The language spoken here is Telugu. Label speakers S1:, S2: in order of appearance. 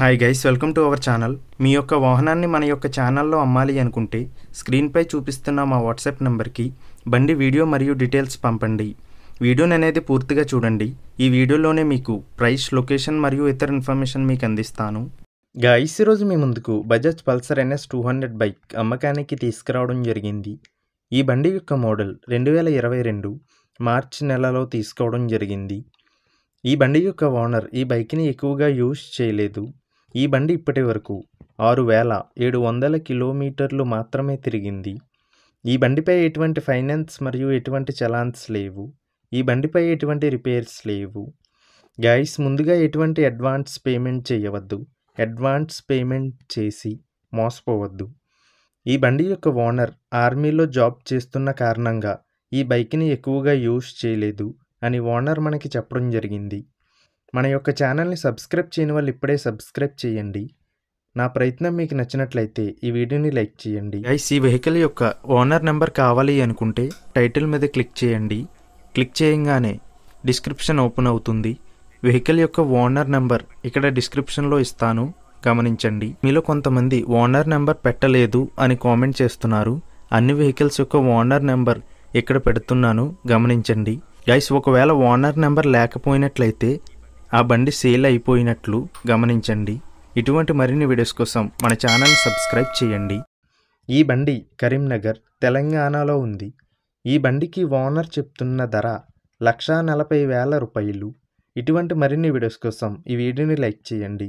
S1: hi guys welcome to our channel మీ యొక్క వాహనాన్ని మన యొక్క ఛానల్లో అమ్మాలి అనుకుంటే స్క్రీన్పై చూపిస్తున్న మా వాట్సాప్ నెంబర్కి బండి వీడియో మరియు డీటెయిల్స్ పంపండి వీడియోని అనేది పూర్తిగా చూడండి ఈ వీడియోలోనే మీకు ప్రైస్ లొకేషన్ మరియు ఇతర ఇన్ఫర్మేషన్ మీకు అందిస్తాను గాయస్ ఈరోజు మీ ముందుకు Bajaj Pulsar NS two hundred bike అమ్మకానికి తీసుకురావడం జరిగింది ఈ బండి యొక్క మోడల్ రెండు వేల ఇరవై రెండు మార్చ్ నెలలో తీసుకోవడం జరిగింది ఈ బండి యొక్క ఓనర్ ఈ బైక్ని ఎక్కువగా యూజ్ చేయలేదు ఈ బండి ఇప్పటి వరకు ఆరు వేల ఏడు వందల కిలోమీటర్లు మాత్రమే తిరిగింది ఈ బండిపై ఎటువంటి ఫైనాన్స్ మరియు ఎటువంటి చలాన్స్ లేవు ఈ బండిపై ఎటువంటి రిపేర్స్ లేవు గైస్ ముందుగా ఎటువంటి అడ్వాన్స్ పేమెంట్ చేయవద్దు అడ్వాన్స్ పేమెంట్ చేసి మోసపోవద్దు ఈ బండి యొక్క ఓనర్ ఆర్మీలో జాబ్ చేస్తున్న కారణంగా ఈ బైక్ని ఎక్కువగా యూజ్ చేయలేదు అని ఓనర్ మనకి చెప్పడం జరిగింది మన యొక్క ఛానల్ని సబ్స్క్రైబ్ చేయని వాళ్ళు ఇప్పుడే సబ్స్క్రైబ్ చేయండి నా ప్రయత్నం మీకు నచ్చినట్లయితే ఈ వీడియోని లైక్ చేయండి ఐస్ ఈ వెహికల్ యొక్క ఓనర్ నెంబర్ కావాలి అనుకుంటే టైటిల్ మీద క్లిక్ చేయండి క్లిక్ చేయంగానే డిస్క్రిప్షన్ ఓపెన్ అవుతుంది వెహికల్ యొక్క ఓనర్ నెంబర్ ఇక్కడ డిస్క్రిప్షన్లో ఇస్తాను గమనించండి మీలో కొంతమంది ఓనర్ నెంబర్ పెట్టలేదు అని కామెంట్ చేస్తున్నారు అన్ని వెహికల్స్ యొక్క ఓనర్ నెంబర్ ఇక్కడ పెడుతున్నాను గమనించండి గైస్ ఒకవేళ ఓనర్ నెంబర్ లేకపోయినట్లయితే ఆ బండి సేల్ అయిపోయినట్లు గమనించండి ఇటువంటి మరిన్ని వీడియోస్ కోసం మన ఛానల్ సబ్స్క్రైబ్ చేయండి ఈ బండి కరీంనగర్ తెలంగాణలో ఉంది ఈ బండికి ఓనర్ చెప్తున్న ధర లక్షా నలభై వేల రూపాయలు ఇటువంటి మరిన్ని వీడియోస్ కోసం ఈ వీడియోని లైక్ చేయండి